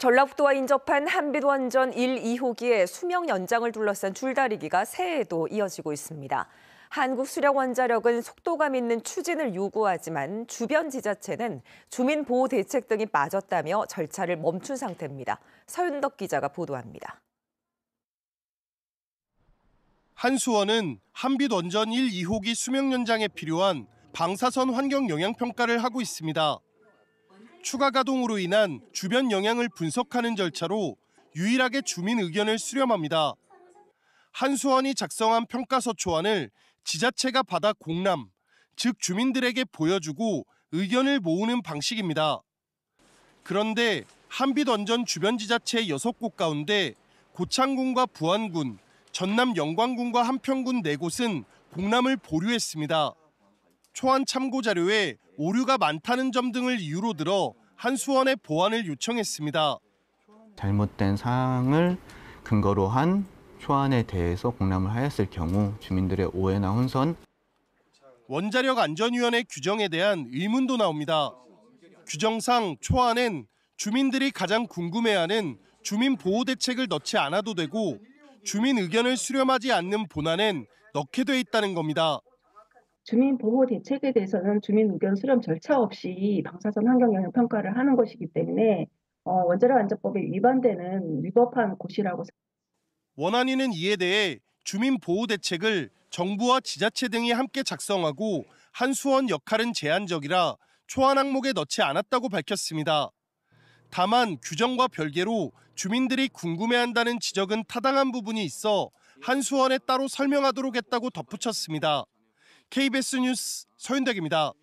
전라북도와 인접한 한빛원전 1, 2호기의 수명 연장을 둘러싼 줄다리기가 새해에도 이어지고 있습니다. 한국수력원자력은 속도감 있는 추진을 요구하지만 주변 지자체는 주민보호 대책 등이 빠졌다며 절차를 멈춘 상태입니다. 서윤덕 기자가 보도합니다. 한수원은 한빛원전 1, 2호기 수명 연장에 필요한 방사선 환경 영향 평가를 하고 있습니다. 추가 가동으로 인한 주변 영향을 분석하는 절차로 유일하게 주민 의견을 수렴합니다. 한수원이 작성한 평가서 초안을 지자체가 받아 공람, 즉 주민들에게 보여주고 의견을 모으는 방식입니다. 그런데 한빛원전 주변 지자체 6곳 가운데 고창군과 부안군, 전남 영광군과 함평군 4곳은 공람을 보류했습니다. 초안 참고 자료에 오류가 많다는 점 등을 이유로 들어 한수원에 보완을 요청했습니다. 잘못된 사항을 근거로 한 초안에 대해서 공람을 하였을 경우 주민들의 오해나 혼선 원자력 안전위원회 규정에 대한 의문도 나옵니다. 규정상 초안엔 주민들이 가장 궁금해하는 주민 보호 대책을 넣지 않아도 되고 주민 의견을 수렴하지 않는 본안엔 넣게 돼 있다는 겁니다. 주민 보호 대책에 대해서는 주민 의견 수렴 절차 없이 방사선 환경 영향 평가를 하는 것이기 때문에 어, 원자력 안전법에 위반되는 위법한 곳이라고 원한이는 이에 대해 주민 보호 대책을 정부와 지자체 등이 함께 작성하고 한수원 역할은 제한적이라 초안 항목에 넣지 않았다고 밝혔습니다. 다만 규정과 별개로 주민들이 궁금해한다는 지적은 타당한 부분이 있어 한수원에 따로 설명하도록 했다고 덧붙였습니다. KBS 뉴스 서윤덕입니다.